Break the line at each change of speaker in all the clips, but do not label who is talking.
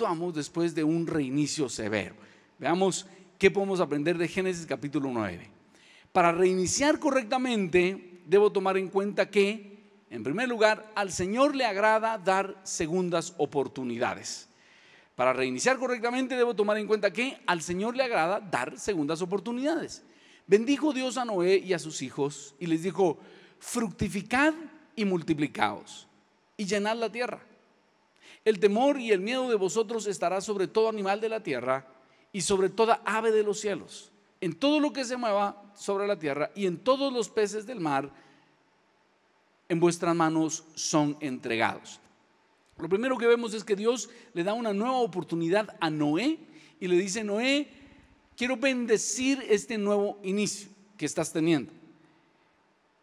vamos después de un reinicio severo. Veamos qué podemos aprender de Génesis capítulo 9. Para reiniciar correctamente, debo tomar en cuenta que, en primer lugar, al Señor le agrada dar segundas oportunidades. Para reiniciar correctamente, debo tomar en cuenta que al Señor le agrada dar segundas oportunidades. Bendijo Dios a Noé y a sus hijos y les dijo, fructificad y multiplicaos y llenad la tierra el temor y el miedo de vosotros estará sobre todo animal de la tierra y sobre toda ave de los cielos, en todo lo que se mueva sobre la tierra y en todos los peces del mar, en vuestras manos son entregados. Lo primero que vemos es que Dios le da una nueva oportunidad a Noé y le dice, Noé, quiero bendecir este nuevo inicio que estás teniendo.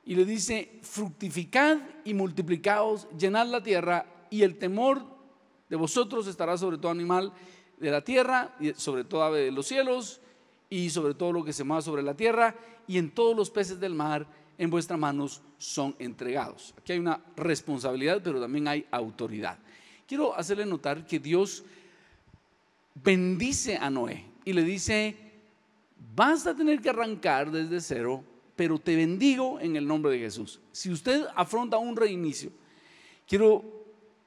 Y le dice, fructificad y multiplicaos, llenad la tierra y el temor de vosotros estará sobre todo animal de la tierra, y sobre todo ave de los cielos, y sobre todo lo que se mueva sobre la tierra, y en todos los peces del mar en vuestras manos son entregados. Aquí hay una responsabilidad, pero también hay autoridad. Quiero hacerle notar que Dios bendice a Noé y le dice, vas a tener que arrancar desde cero, pero te bendigo en el nombre de Jesús. Si usted afronta un reinicio, quiero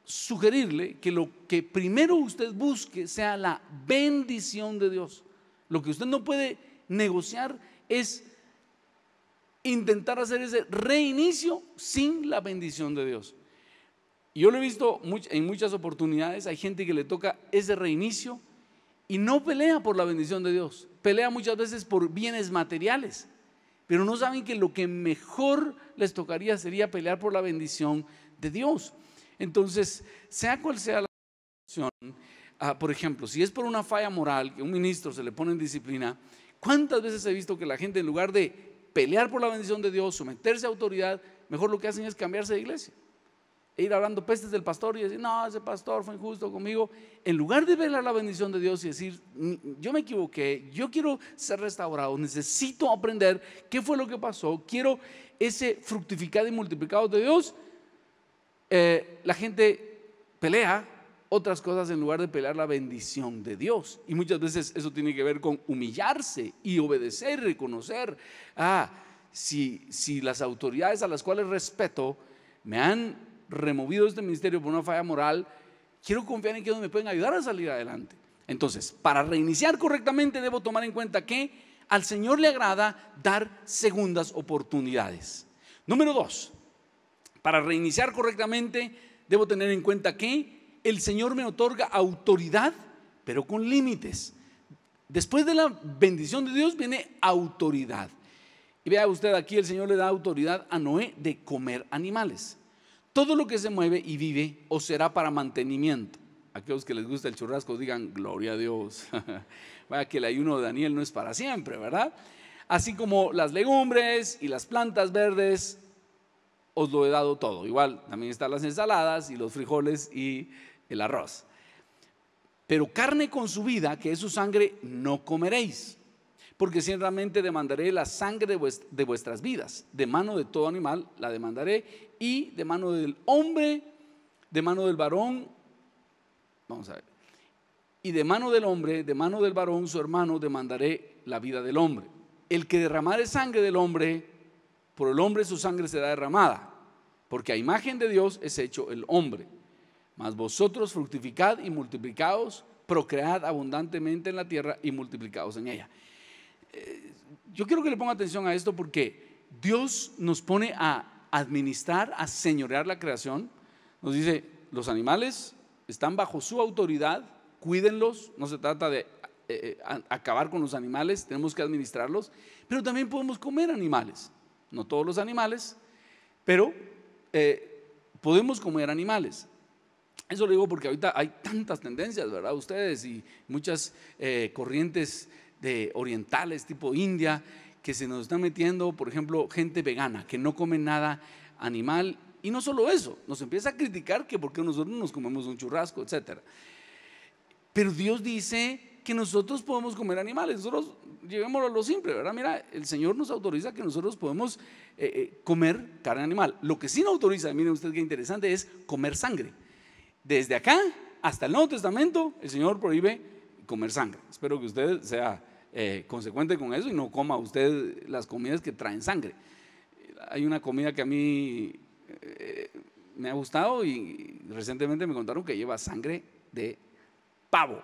sugerirle que lo que primero usted busque sea la bendición de Dios. Lo que usted no puede negociar es intentar hacer ese reinicio sin la bendición de Dios. Yo lo he visto en muchas oportunidades, hay gente que le toca ese reinicio y no pelea por la bendición de Dios, pelea muchas veces por bienes materiales, pero no saben que lo que mejor les tocaría sería pelear por la bendición de Dios. Entonces, sea cual sea la situación, ah, por ejemplo, si es por una falla moral que un ministro se le pone en disciplina, ¿cuántas veces he visto que la gente en lugar de pelear por la bendición de Dios, someterse a autoridad, mejor lo que hacen es cambiarse de iglesia? E ir hablando pestes del pastor y decir, no, ese pastor fue injusto conmigo. En lugar de velar la bendición de Dios y decir, yo me equivoqué, yo quiero ser restaurado, necesito aprender qué fue lo que pasó, quiero ese fructificado y multiplicado de Dios, eh, la gente pelea otras cosas en lugar de pelear la bendición de Dios. Y muchas veces eso tiene que ver con humillarse y obedecer, y reconocer. Ah, si, si las autoridades a las cuales respeto me han removido este ministerio por una falla moral, quiero confiar en que ellos me pueden ayudar a salir adelante. Entonces, para reiniciar correctamente debo tomar en cuenta que al Señor le agrada dar segundas oportunidades. Número dos, para reiniciar correctamente, debo tener en cuenta que el Señor me otorga autoridad, pero con límites. Después de la bendición de Dios viene autoridad. Y vea usted aquí, el Señor le da autoridad a Noé de comer animales. Todo lo que se mueve y vive o será para mantenimiento. Aquellos que les gusta el churrasco digan, gloria a Dios. Vaya que el ayuno de Daniel no es para siempre, ¿verdad? Así como las legumbres y las plantas verdes os lo he dado todo. Igual también están las ensaladas y los frijoles y el arroz. Pero carne con su vida, que es su sangre, no comeréis, porque ciertamente demandaré la sangre de, vuestras vidas. De mano de todo animal la demandaré y de mano del hombre, de mano del varón, vamos a ver, y de mano del hombre, de mano del varón, su hermano, demandaré la vida del hombre. El que derramare sangre del hombre, por el hombre su sangre será derramada porque a imagen de Dios es hecho el hombre. Mas vosotros fructificad y multiplicaos, procread abundantemente en la tierra y multiplicaos en ella. Eh, yo quiero que le ponga atención a esto porque Dios nos pone a administrar, a señorear la creación. Nos dice, los animales están bajo su autoridad, cuídenlos, no se trata de eh, eh, acabar con los animales, tenemos que administrarlos, pero también podemos comer animales, no todos los animales, pero eh, podemos comer animales. Eso lo digo porque ahorita hay tantas tendencias, ¿verdad? Ustedes y muchas eh, corrientes de orientales tipo India que se nos están metiendo, por ejemplo, gente vegana que no come nada animal y no solo eso, nos empieza a criticar que porque nosotros nos comemos un churrasco, etcétera. Pero Dios dice que nosotros podemos comer animales. Nosotros, llevémoslo a lo simple, ¿verdad? Mira, el Señor nos autoriza que nosotros podemos eh, eh, comer carne animal. Lo que sí no autoriza, miren usted qué interesante, es comer sangre. Desde acá hasta el Nuevo Testamento, el Señor prohíbe comer sangre. Espero que usted sea eh, consecuente con eso y no coma usted las comidas que traen sangre. Hay una comida que a mí me ha gustado y recientemente me contaron que lleva sangre de pavo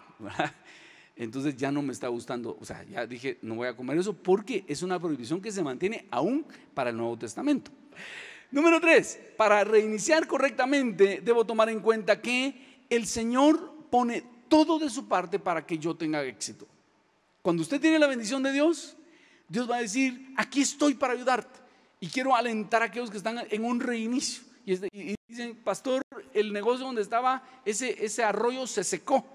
entonces ya no me está gustando, o sea, ya dije, no voy a comer eso porque es una prohibición que se mantiene aún para el Nuevo Testamento. Número tres, para reiniciar correctamente debo tomar en cuenta que el Señor pone todo de su parte para que yo tenga éxito. Cuando usted tiene la bendición de Dios, Dios va a decir, aquí estoy para ayudarte. Y quiero alentar a aquellos que están en un reinicio. Y, dicen, pastor, el negocio donde estaba, ese, ese arroyo se secó.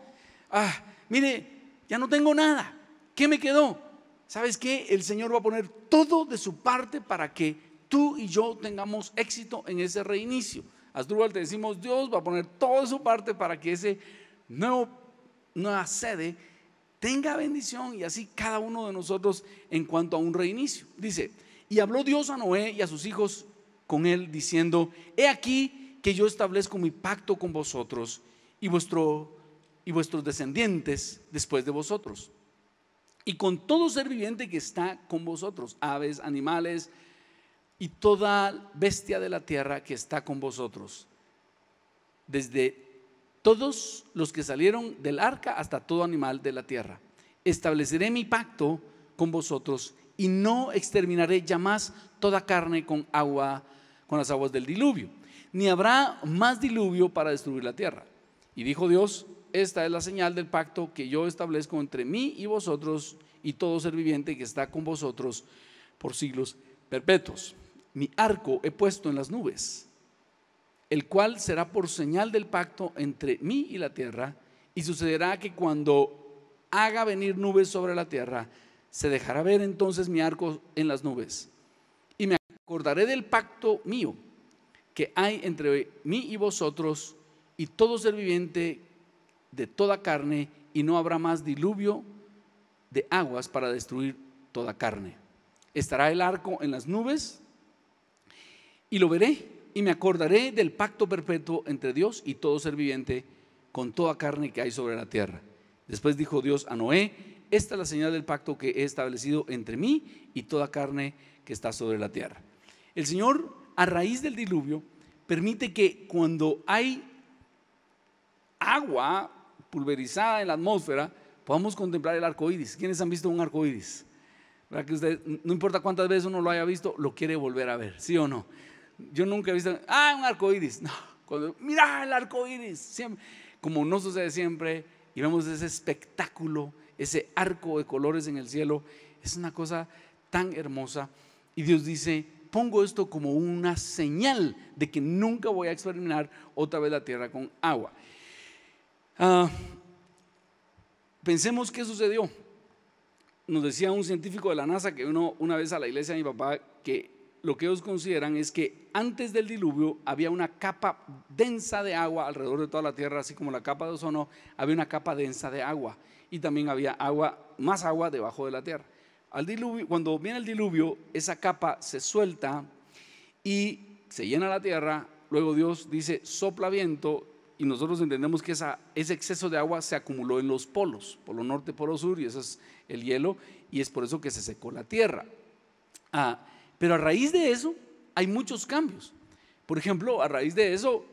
Ah, mire, ya no tengo nada. ¿Qué me quedó? ¿Sabes qué? El Señor va a poner todo de su parte para que tú y yo tengamos éxito en ese reinicio. Asdrúbal te decimos, Dios va a poner todo de su parte para que ese nuevo, nueva sede tenga bendición y así cada uno de nosotros en cuanto a un reinicio. Dice, y habló Dios a Noé y a sus hijos con él diciendo, he aquí que yo establezco mi pacto con vosotros y vuestro y vuestros descendientes después de vosotros. Y con todo ser viviente que está con vosotros, aves, animales y toda bestia de la tierra que está con vosotros. Desde todos los que salieron del arca hasta todo animal de la tierra. Estableceré mi pacto con vosotros y no exterminaré ya toda carne con agua, con las aguas del diluvio. Ni habrá más diluvio para destruir la tierra. Y dijo Dios, esta es la señal del pacto que yo establezco entre mí y vosotros y todo ser viviente que está con vosotros por siglos perpetuos. Mi arco he puesto en las nubes, el cual será por señal del pacto entre mí y la tierra, y sucederá que cuando haga venir nubes sobre la tierra, se dejará ver entonces mi arco en las nubes. Y me acordaré del pacto mío que hay entre mí y vosotros y todo ser viviente de toda carne y no habrá más diluvio de aguas para destruir toda carne. Estará el arco en las nubes y lo veré y me acordaré del pacto perpetuo entre Dios y todo ser viviente con toda carne que hay sobre la tierra. Después dijo Dios a Noé, esta es la señal del pacto que he establecido entre mí y toda carne que está sobre la tierra. El Señor, a raíz del diluvio, permite que cuando hay agua pulverizada en la atmósfera, podamos contemplar el arco iris. ¿Quiénes han visto un arco iris? que usted, no importa cuántas veces uno lo haya visto, lo quiere volver a ver, ¿sí o no? Yo nunca he visto, ah, un arco iris. No, cuando, mira el arco iris. Siempre, como no sucede siempre, y vemos ese espectáculo, ese arco de colores en el cielo, es una cosa tan hermosa. Y Dios dice, pongo esto como una señal de que nunca voy a exterminar otra vez la tierra con agua. Ah, pensemos qué sucedió. Nos decía un científico de la NASA que uno una vez a la iglesia de mi papá que lo que ellos consideran es que antes del diluvio había una capa densa de agua alrededor de toda la Tierra, así como la capa de ozono, había una capa densa de agua y también había agua, más agua debajo de la Tierra. Al diluvio, cuando viene el diluvio, esa capa se suelta y se llena la Tierra, luego Dios dice, sopla viento y nosotros entendemos que ese exceso de agua se acumuló en los polos, polo norte, polo sur, y eso es el hielo, y es por eso que se secó la Tierra. Ah, pero a raíz de eso hay muchos cambios. Por ejemplo, a raíz de eso,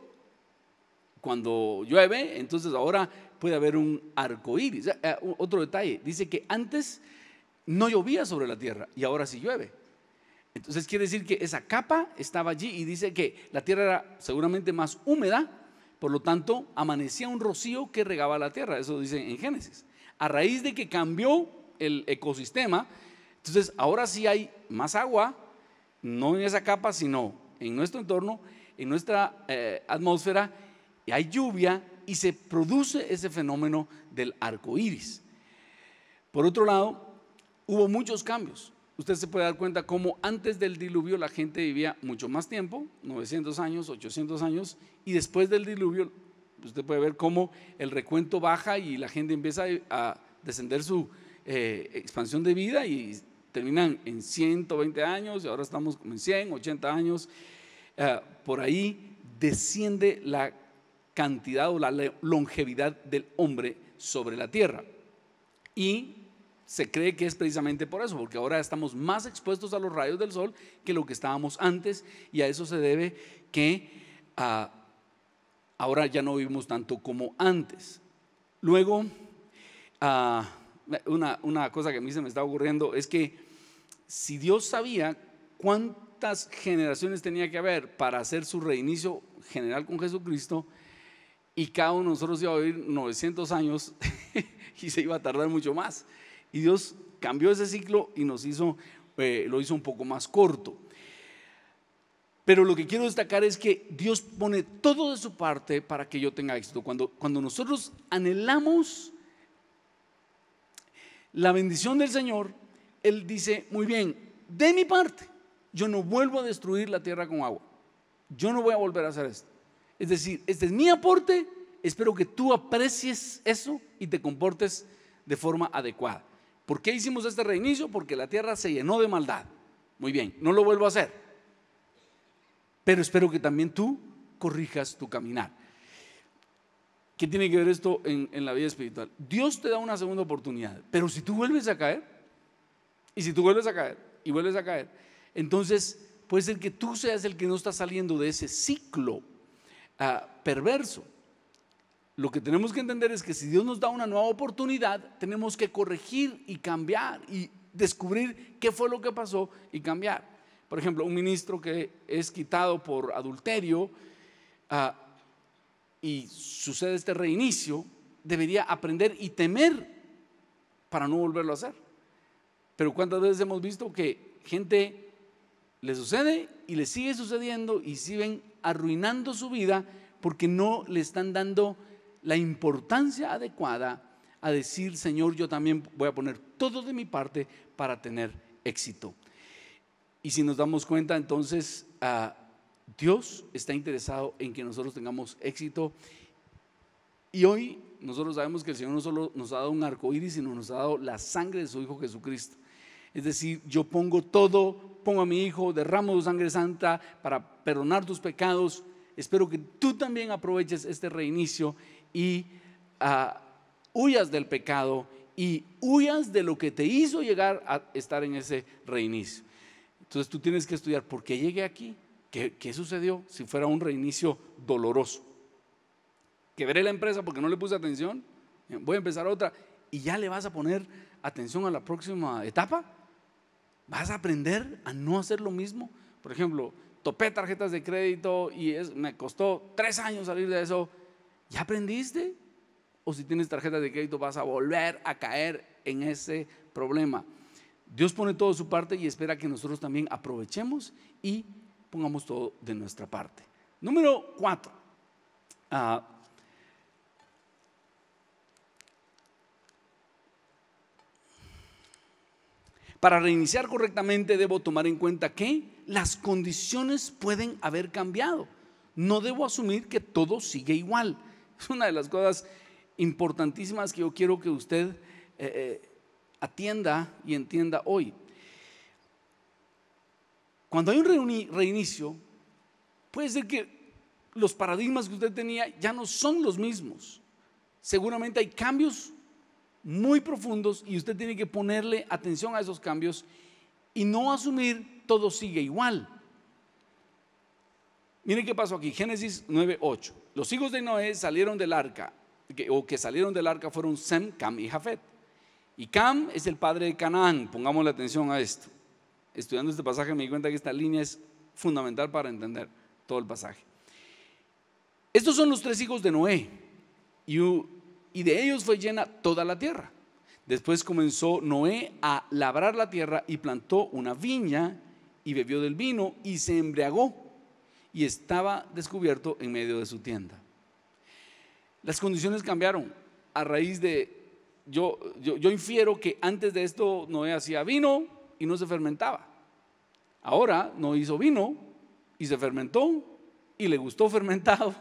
cuando llueve, entonces ahora puede haber un arco iris. Ah, ah, otro detalle, dice que antes no llovía sobre la Tierra y ahora sí llueve. Entonces quiere decir que esa capa estaba allí y dice que la Tierra era seguramente más húmeda por lo tanto, amanecía un rocío que regaba la tierra, eso dice en Génesis. A raíz de que cambió el ecosistema, entonces ahora sí hay más agua, no en esa capa, sino en nuestro entorno, en nuestra eh, atmósfera, y hay lluvia y se produce ese fenómeno del arco iris. Por otro lado, hubo muchos cambios usted se puede dar cuenta cómo antes del diluvio la gente vivía mucho más tiempo, 900 años, 800 años, y después del diluvio usted puede ver cómo el recuento baja y la gente empieza a descender su eh, expansión de vida y terminan en 120 años, y ahora estamos como en 100, 80 años, eh, por ahí desciende la cantidad o la longevidad del hombre sobre la tierra. Y se cree que es precisamente por eso, porque ahora estamos más expuestos a los rayos del sol que lo que estábamos antes y a eso se debe que ah, ahora ya no vivimos tanto como antes. Luego, ah, una, una, cosa que a mí se me está ocurriendo es que si Dios sabía cuántas generaciones tenía que haber para hacer su reinicio general con Jesucristo, y cada uno de nosotros iba a vivir 900 años y se iba a tardar mucho más. Y Dios cambió ese ciclo y nos hizo, eh, lo hizo un poco más corto. Pero lo que quiero destacar es que Dios pone todo de su parte para que yo tenga éxito. Cuando, cuando nosotros anhelamos la bendición del Señor, Él dice, muy bien, de mi parte, yo no vuelvo a destruir la tierra con agua. Yo no voy a volver a hacer esto. Es decir, este es mi aporte, espero que tú aprecies eso y te comportes de forma adecuada. ¿Por qué hicimos este reinicio? Porque la tierra se llenó de maldad. Muy bien, no lo vuelvo a hacer. Pero espero que también tú corrijas tu caminar. ¿Qué tiene que ver esto en, la vida espiritual? Dios te da una segunda oportunidad, pero si tú vuelves a caer, y si tú vuelves a caer, y vuelves a caer, entonces puede ser que tú seas el que no está saliendo de ese ciclo ah, perverso. Lo que tenemos que entender es que si Dios nos da una nueva oportunidad, tenemos que corregir y cambiar y descubrir qué fue lo que pasó y cambiar. Por ejemplo, un ministro que es quitado por adulterio ah, y sucede este reinicio, debería aprender y temer para no volverlo a hacer. Pero cuántas veces hemos visto que gente le sucede y le sigue sucediendo y siguen arruinando su vida porque no le están dando la importancia adecuada a decir, Señor, yo también voy a poner todo de mi parte para tener éxito. Y si nos damos cuenta, entonces ah, Dios está interesado en que nosotros tengamos éxito. Y hoy nosotros sabemos que el Señor no solo nos ha dado un arco iris, sino nos ha dado la sangre de su Hijo Jesucristo. Es decir, yo pongo todo, pongo a mi Hijo, derramo tu sangre santa para perdonar tus pecados. Espero que tú también aproveches este reinicio y ah, huyas del pecado y huyas de lo que te hizo llegar a estar en ese reinicio. Entonces tú tienes que estudiar por qué llegué aquí, qué, qué sucedió si fuera un reinicio doloroso. Quebré la empresa porque no le puse atención, eh, voy a empezar otra y ya le vas a poner atención a la próxima etapa. Vas a aprender a no hacer lo mismo. Por ejemplo, topé tarjetas de crédito y me costó tres años salir de eso ¿Ya aprendiste? O si tienes tarjeta de crédito vas a volver a caer en ese problema. Dios pone todo su parte y espera que nosotros también aprovechemos y pongamos todo de nuestra parte. Número cuatro. Ah, para reiniciar correctamente debo tomar en cuenta que las condiciones pueden haber cambiado. No debo asumir que todo sigue igual. Es una de las cosas importantísimas que yo quiero que usted eh, eh, atienda y entienda hoy. Cuando hay un reinicio, puede ser que los paradigmas que usted tenía ya no son los mismos. Seguramente hay cambios muy profundos y usted tiene que ponerle atención a esos cambios y no asumir todo sigue igual. Miren qué pasó aquí, Génesis 9:8. Los hijos de Noé salieron del arca, o que salieron del arca fueron Sem, Cam y Jafet. Y Cam es el padre de Canaán. Pongamos la atención a esto. Estudiando este pasaje me di cuenta que esta línea es fundamental para entender todo el pasaje. Estos son los tres hijos de Noé. Y, y de ellos fue llena toda la tierra. Después comenzó Noé a labrar la tierra y plantó una viña y bebió del vino y se embriagó y estaba descubierto en medio de su tienda. Las condiciones cambiaron a raíz de, yo, yo, infiero que antes de esto Noé hacía vino y no se fermentaba. Ahora no hizo vino y se fermentó y le gustó fermentado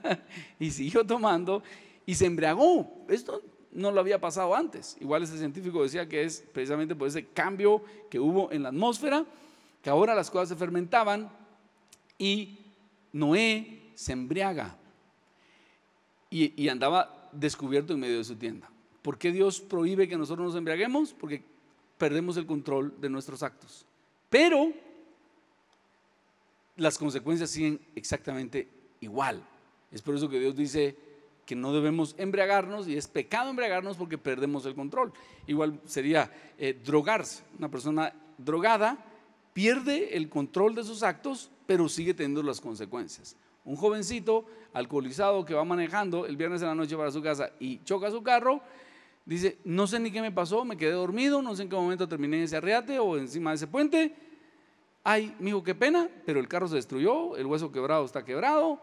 y siguió tomando y se embriagó. Esto no lo había pasado antes. Igual ese científico decía que es precisamente por ese cambio que hubo en la atmósfera, que ahora las cosas se fermentaban y Noé se embriaga y, andaba descubierto en medio de su tienda. ¿Por qué Dios prohíbe que nosotros nos embriaguemos? Porque perdemos el control de nuestros actos. Pero las consecuencias siguen exactamente igual. Es por eso que Dios dice que no debemos embriagarnos y es pecado embriagarnos porque perdemos el control. Igual sería eh, drogarse. Una persona drogada pierde el control de sus actos, pero sigue teniendo las consecuencias. Un jovencito alcoholizado que va manejando el viernes en la noche para su casa y choca su carro, dice, no sé ni qué me pasó, me quedé dormido, no sé en qué momento terminé en ese arriate o encima de ese puente. Ay, mijo, qué pena, pero el carro se destruyó, el hueso quebrado está quebrado.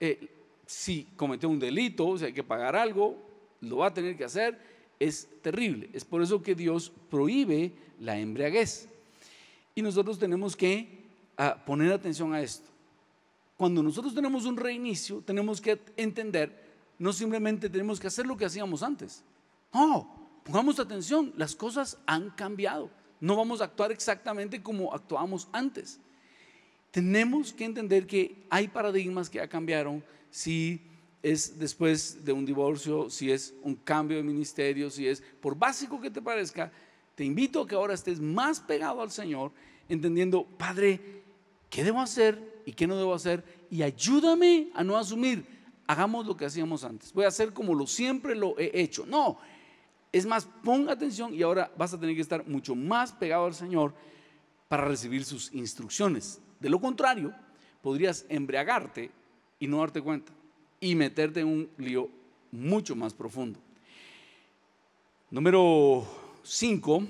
Eh, si cometió un delito, o si hay que pagar algo, lo va a tener que hacer. Es terrible. Es por eso que Dios prohíbe la embriaguez. Y nosotros tenemos que ah, poner atención a esto. Cuando nosotros tenemos un reinicio, tenemos que entender, no simplemente tenemos que hacer lo que hacíamos antes. No, pongamos atención, las cosas han cambiado. No vamos a actuar exactamente como actuamos antes. Tenemos que entender que hay paradigmas que ya cambiaron, si es después de un divorcio, si es un cambio de ministerio, si es por básico que te parezca, te invito a que ahora estés más pegado al Señor, entendiendo, Padre, ¿qué debo hacer y qué no debo hacer? Y ayúdame a no asumir, hagamos lo que hacíamos antes. Voy a hacer como lo siempre lo he hecho. No, es más, ponga atención y ahora vas a tener que estar mucho más pegado al Señor para recibir sus instrucciones. De lo contrario, podrías embriagarte y no darte cuenta y meterte en un lío mucho más profundo. Número 5,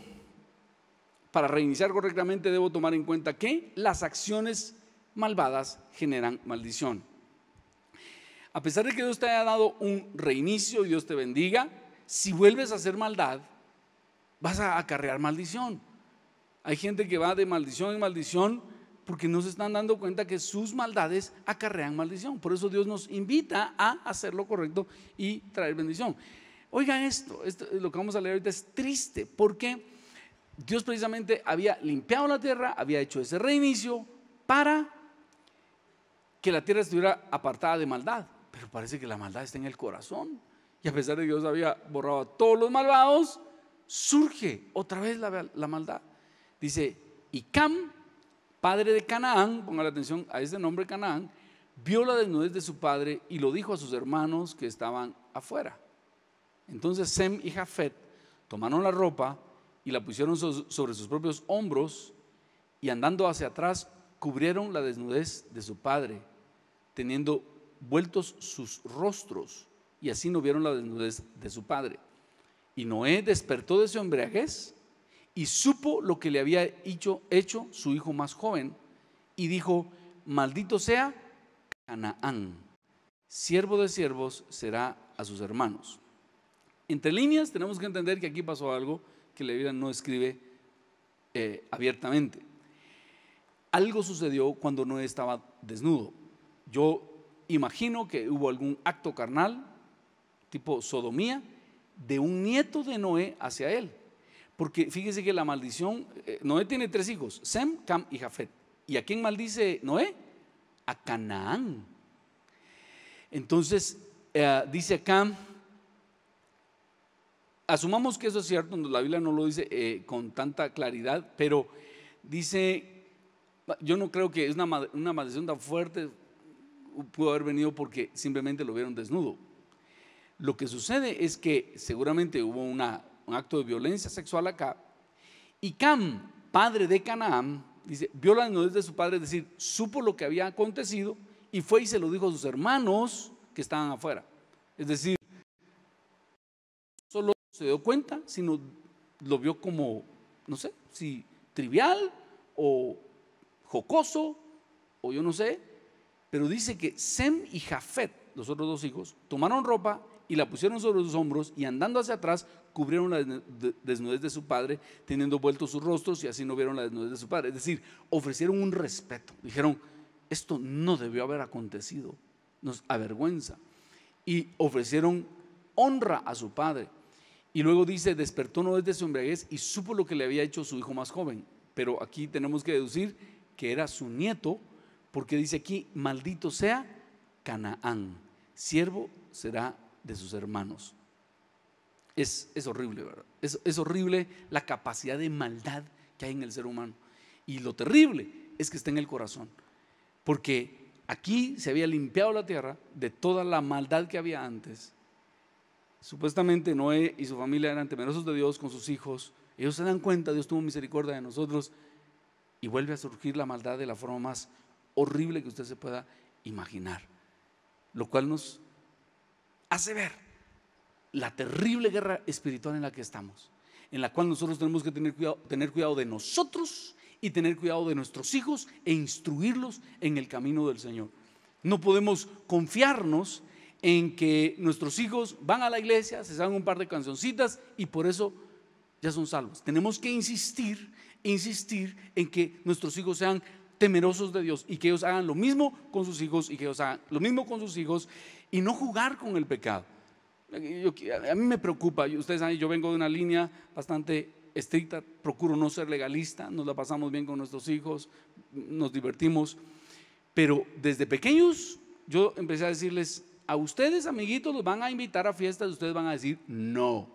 para reiniciar correctamente debo tomar en cuenta que las acciones malvadas generan maldición. A pesar de que Dios te haya dado un reinicio y Dios te bendiga, si vuelves a hacer maldad, vas a acarrear maldición. Hay gente que va de maldición en maldición porque no se están dando cuenta que sus maldades acarrean maldición. Por eso Dios nos invita a hacer lo correcto y traer bendición. Oigan esto, lo que vamos a leer ahorita es triste, porque Dios precisamente había limpiado la tierra, había hecho ese reinicio para que la tierra estuviera apartada de maldad. Pero parece que la maldad está en el corazón. Y a pesar de que Dios había borrado a todos los malvados, surge otra vez la, maldad. Dice, y Cam, padre de Canaán, la atención a este nombre Canaán, vio la desnudez de su padre y lo dijo a sus hermanos que estaban afuera. Entonces Sem y Jafet tomaron la ropa y la pusieron sobre sus propios hombros y andando hacia atrás cubrieron la desnudez de su padre, teniendo vueltos sus rostros y así no vieron la desnudez de su padre. Y Noé despertó de su embriaguez y supo lo que le había hecho, hecho su hijo más joven y dijo, maldito sea Canaán, siervo de siervos será a sus hermanos entre líneas tenemos que entender que aquí pasó algo que la Biblia no escribe eh, abiertamente. Algo sucedió cuando Noé estaba desnudo. Yo imagino que hubo algún acto carnal, tipo sodomía, de un nieto de Noé hacia él. Porque fíjese que la maldición, eh, Noé tiene tres hijos, Sem, Cam y Jafet. ¿Y a quién maldice Noé? A Canaán. Entonces, eh, dice Cam, asumamos que eso es cierto, la Biblia no lo dice eh, con tanta claridad, pero dice, yo no creo que es una, maldición tan fuerte, pudo haber venido porque simplemente lo vieron desnudo. Lo que sucede es que seguramente hubo un acto de violencia sexual acá, y Cam, padre de Canaán, dice, vio la desnudez de su padre, es decir, supo lo que había acontecido, y fue y se lo dijo a sus hermanos que estaban afuera. Es decir, se dio cuenta, sino lo vio como, no sé, si trivial o jocoso, o yo no sé, pero dice que Sem y Jafet, los otros dos hijos, tomaron ropa y la pusieron sobre sus hombros y andando hacia atrás cubrieron la desnudez de su padre, teniendo vueltos sus rostros y así no vieron la desnudez de su padre. Es decir, ofrecieron un respeto. Dijeron, esto no debió haber acontecido, nos avergüenza. Y ofrecieron honra a su padre. Y luego dice, despertó no desde su embriaguez y supo lo que le había hecho su hijo más joven. Pero aquí tenemos que deducir que era su nieto, porque dice aquí, maldito sea Canaán, siervo será de sus hermanos. Es, horrible, ¿verdad? Es, es horrible la capacidad de maldad que hay en el ser humano. Y lo terrible es que está en el corazón, porque aquí se había limpiado la tierra de toda la maldad que había antes Supuestamente Noé y su familia eran temerosos de Dios con sus hijos. Ellos se dan cuenta, Dios tuvo misericordia de nosotros y vuelve a surgir la maldad de la forma más horrible que usted se pueda imaginar. Lo cual nos hace ver la terrible guerra espiritual en la que estamos, en la cual nosotros tenemos que tener cuidado, de nosotros y tener cuidado de nuestros hijos e instruirlos en el camino del Señor. No podemos confiarnos en que nuestros hijos van a la iglesia, se saben un par de cancioncitas y por eso ya son salvos. Tenemos que insistir, insistir en que nuestros hijos sean temerosos de Dios y que ellos hagan lo mismo con sus hijos y que ellos hagan lo mismo con sus hijos y no jugar con el pecado. a mí me preocupa, ustedes saben, yo vengo de una línea bastante estricta, procuro no ser legalista, nos la pasamos bien con nuestros hijos, nos divertimos, pero desde pequeños yo empecé a decirles, a ustedes, amiguitos, los van a invitar a fiestas y ustedes van a decir no.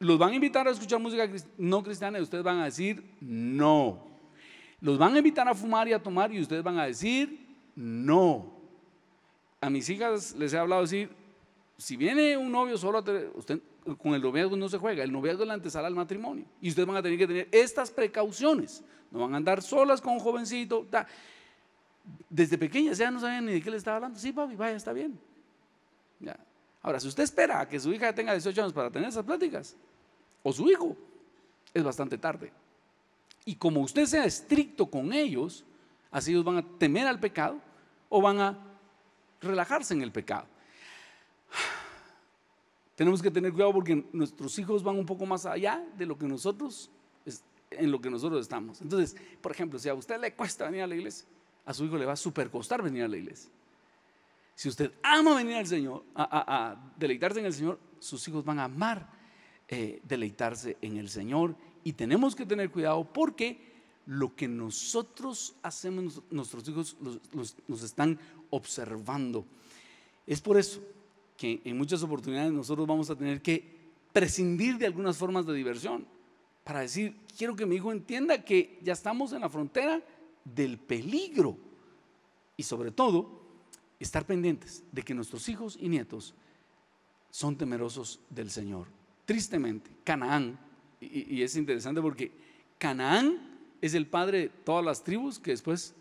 Los van a invitar a escuchar música no cristiana y ustedes van a decir no. Los van a invitar a fumar y a tomar y ustedes van a decir no. A mis hijas les he hablado decir, si viene un novio solo, usted, con el noviazgo no se juega, el noviazgo es la antesala al matrimonio. Y ustedes van a tener que tener estas precauciones. No van a andar solas con un jovencito. Desde pequeñas ya no sabían ni de qué le estaba hablando. Sí, papi, vaya, está bien. Ahora, si usted espera a que su hija tenga 18 años para tener esas pláticas, o su hijo, es bastante tarde. Y como usted sea estricto con ellos, así ellos van a temer al pecado o van a relajarse en el pecado. Tenemos que tener cuidado porque nuestros hijos van un poco más allá de lo que nosotros en lo que nosotros estamos. Entonces, por ejemplo, si a usted le cuesta venir a la iglesia, a su hijo le va a super costar venir a la iglesia. Si usted ama venir al Señor, a, deleitarse en el Señor, sus hijos van a amar eh, deleitarse en el Señor. Y tenemos que tener cuidado porque lo que nosotros hacemos, nuestros hijos nos están observando. Es por eso que en muchas oportunidades nosotros vamos a tener que prescindir de algunas formas de diversión para decir, quiero que mi hijo entienda que ya estamos en la frontera del peligro. Y sobre todo, estar pendientes de que nuestros hijos y nietos son temerosos del Señor. Tristemente, Canaán, y, es interesante porque Canaán es el padre de todas las tribus que después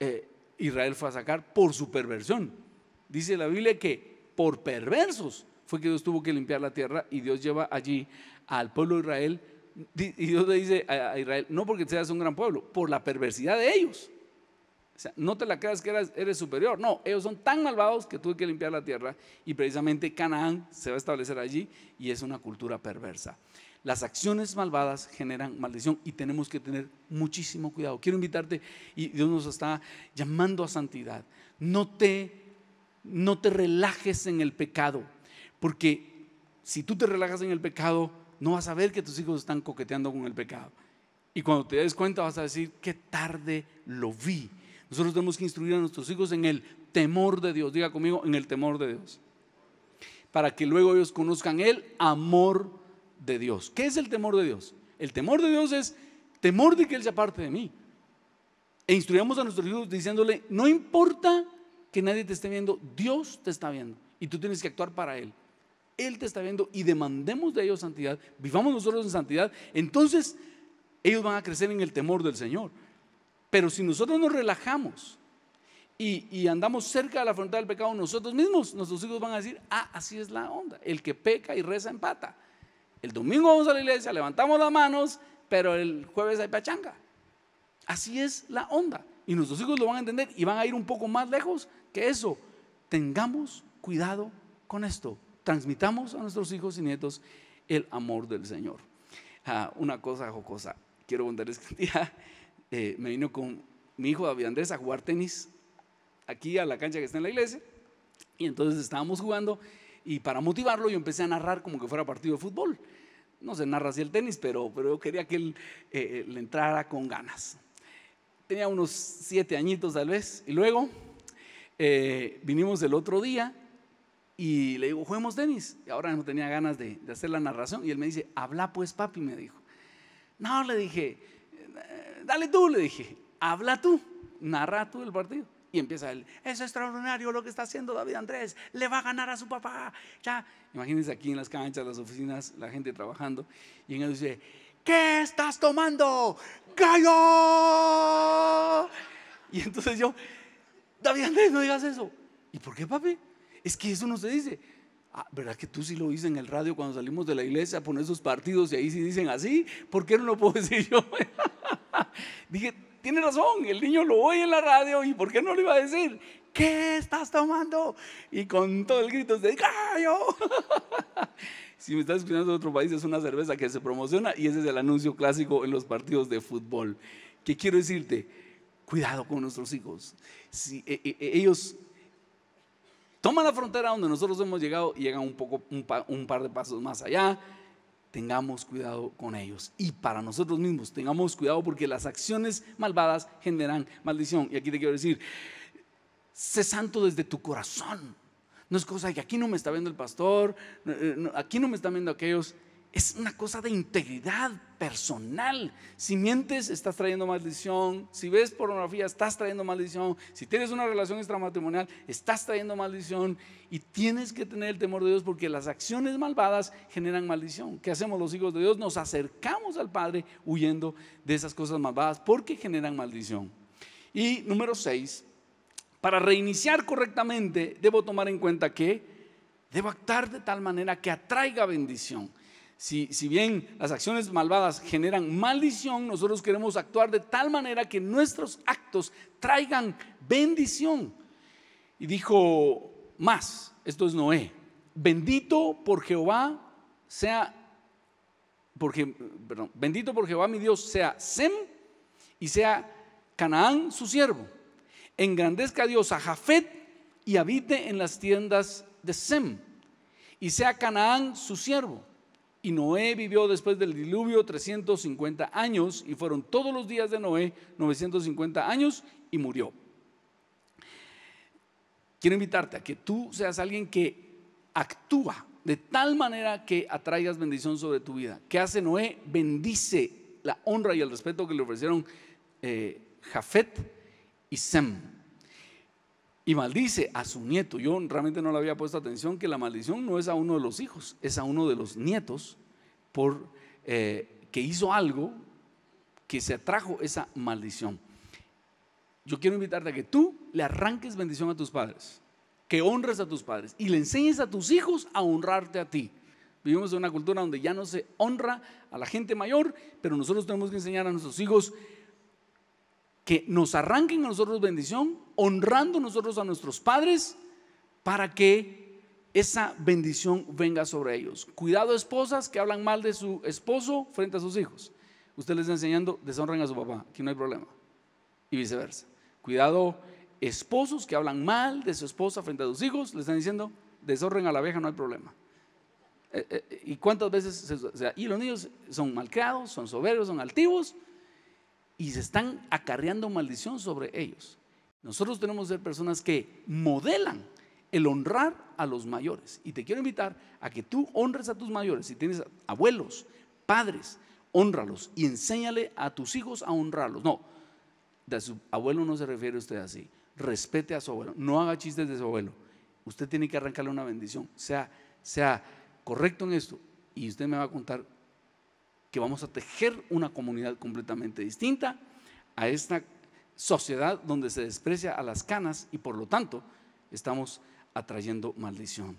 eh, Israel fue a sacar por su perversión. Dice la Biblia que por perversos fue que Dios tuvo que limpiar la tierra y Dios lleva allí al pueblo de Israel. Y Dios le dice a Israel, no porque seas un gran pueblo, por la perversidad de ellos no te la creas que eres, superior. No, ellos son tan malvados que tuve que limpiar la tierra y precisamente Canaán se va a establecer allí y es una cultura perversa. Las acciones malvadas generan maldición y tenemos que tener muchísimo cuidado. Quiero invitarte y Dios nos está llamando a santidad. No te, no te relajes en el pecado, porque si tú te relajas en el pecado, no vas a ver que tus hijos están coqueteando con el pecado. Y cuando te des cuenta vas a decir, qué tarde lo vi nosotros tenemos que instruir a nuestros hijos en el temor de Dios. Diga conmigo, en el temor de Dios. Para que luego ellos conozcan el amor de Dios. ¿Qué es el temor de Dios? El temor de Dios es temor de que Él se aparte de mí. E instruyamos a nuestros hijos diciéndole, no importa que nadie te esté viendo, Dios te está viendo. Y tú tienes que actuar para Él. Él te está viendo y demandemos de ellos santidad, vivamos nosotros en santidad, entonces ellos van a crecer en el temor del Señor. Pero si nosotros nos relajamos y, andamos cerca de la frontera del pecado nosotros mismos, nuestros hijos van a decir, ah, así es la onda. El que peca y reza empata. El domingo vamos a la iglesia, levantamos las manos, pero el jueves hay pachanga. Así es la onda. Y nuestros hijos lo van a entender y van a ir un poco más lejos que eso. Tengamos cuidado con esto. Transmitamos a nuestros hijos y nietos el amor del Señor. Ah, una cosa jocosa. Quiero contarles que día eh, me vino con mi hijo David Andrés a jugar tenis aquí a la cancha que está en la iglesia. Y entonces estábamos jugando y para motivarlo yo empecé a narrar como que fuera partido de fútbol. No se narra así el tenis, pero, pero yo quería que él eh, eh, le entrara con ganas. Tenía unos siete añitos tal vez. Y luego vinimos el otro día y le digo, juguemos tenis. Y ahora no tenía ganas de, de hacer la narración. Y él me dice, habla pues papi, me dijo. No, le dije, dale tú, le dije, habla tú, narra tú el partido. Y empieza él, es extraordinario lo que está haciendo David Andrés, le va a ganar a su papá. Ya, imagínense aquí en las canchas, las oficinas, la gente trabajando. Y en él dice, ¿qué estás tomando? ¡Gallo! Y entonces yo, David Andrés, no digas eso. ¿Y por qué, papi? Es que eso no se dice. Ah, ¿Verdad que tú sí lo dices en el radio cuando salimos de la iglesia, poner sus partidos y ahí sí dicen así? ¿Por qué no lo puedo decir yo? Dije, tiene razón, el niño lo oye en la radio y ¿por qué no lo iba a decir? ¿Qué estás tomando? Y con todo el grito de gallo. si me estás escuchando de otro país, es una cerveza que se promociona y ese es el anuncio clásico en los partidos de fútbol. ¿Qué quiero decirte? Cuidado con nuestros hijos. Si, eh, eh, ellos toma la frontera donde nosotros hemos llegado y llega un, poco, un, par de pasos más allá. Tengamos cuidado con ellos y para nosotros mismos tengamos cuidado porque las acciones malvadas generan maldición. Y aquí te quiero decir, sé santo desde tu corazón. No es cosa que aquí no me está viendo el pastor, eh, aquí no me están viendo aquellos es una cosa de integridad personal. Si mientes, estás trayendo maldición. Si ves pornografía, estás trayendo maldición. Si tienes una relación extramatrimonial, estás trayendo maldición. Y tienes que tener el temor de Dios porque las acciones malvadas generan maldición. ¿Qué hacemos los hijos de Dios? Nos acercamos al Padre huyendo de esas cosas malvadas porque generan maldición. Y número seis, para reiniciar correctamente, debo tomar en cuenta que debo actuar de tal manera que atraiga bendición. Si, bien las acciones malvadas generan maldición, nosotros queremos actuar de tal manera que nuestros actos traigan bendición. Y dijo más, esto es Noé, bendito por Jehová sea, porque, bendito por Jehová mi Dios sea Sem y sea Canaán su siervo. Engrandezca a Dios a Jafet y habite en las tiendas de Sem y sea Canaán su siervo y Noé vivió después del diluvio 350 años y fueron todos los días de Noé 950 años y murió. Quiero invitarte a que tú seas alguien que actúa de tal manera que atraigas bendición sobre tu vida. ¿Qué hace Noé? Bendice la honra y el respeto que le ofrecieron eh, Jafet y Sem y maldice a su nieto. Yo realmente no le había puesto atención que la maldición no es a uno de los hijos, es a uno de los nietos por eh, que hizo algo que se atrajo esa maldición. Yo quiero invitarte a que tú le arranques bendición a tus padres, que honres a tus padres y le enseñes a tus hijos a honrarte a ti. Vivimos en una cultura donde ya no se honra a la gente mayor, pero nosotros tenemos que enseñar a nuestros hijos que nos arranquen a nosotros bendición, honrando nosotros a nuestros padres para que esa bendición venga sobre ellos. Cuidado esposas que hablan mal de su esposo frente a sus hijos. Usted les está enseñando, deshonren a su papá, que no hay problema. Y viceversa. Cuidado esposos que hablan mal de su esposa frente a sus hijos, le están diciendo, deshonren a la abeja, no hay problema. Eh, eh, ¿Y cuántas veces? y los niños son malcriados, son soberbios, son altivos, y se están acarreando maldición sobre ellos. Nosotros tenemos que ser personas que modelan el honrar a los mayores. Y te quiero invitar a que tú honres a tus mayores. Si tienes abuelos, padres, honralos y enséñale a tus hijos a honrarlos. No, de su abuelo no se refiere usted así. Respete a su abuelo, no haga chistes de su abuelo. Usted tiene que arrancarle una bendición. Sea, sea correcto en esto. Y usted me va a contar que vamos a tejer una comunidad completamente distinta a esta sociedad donde se desprecia a las canas y por lo tanto estamos atrayendo maldición.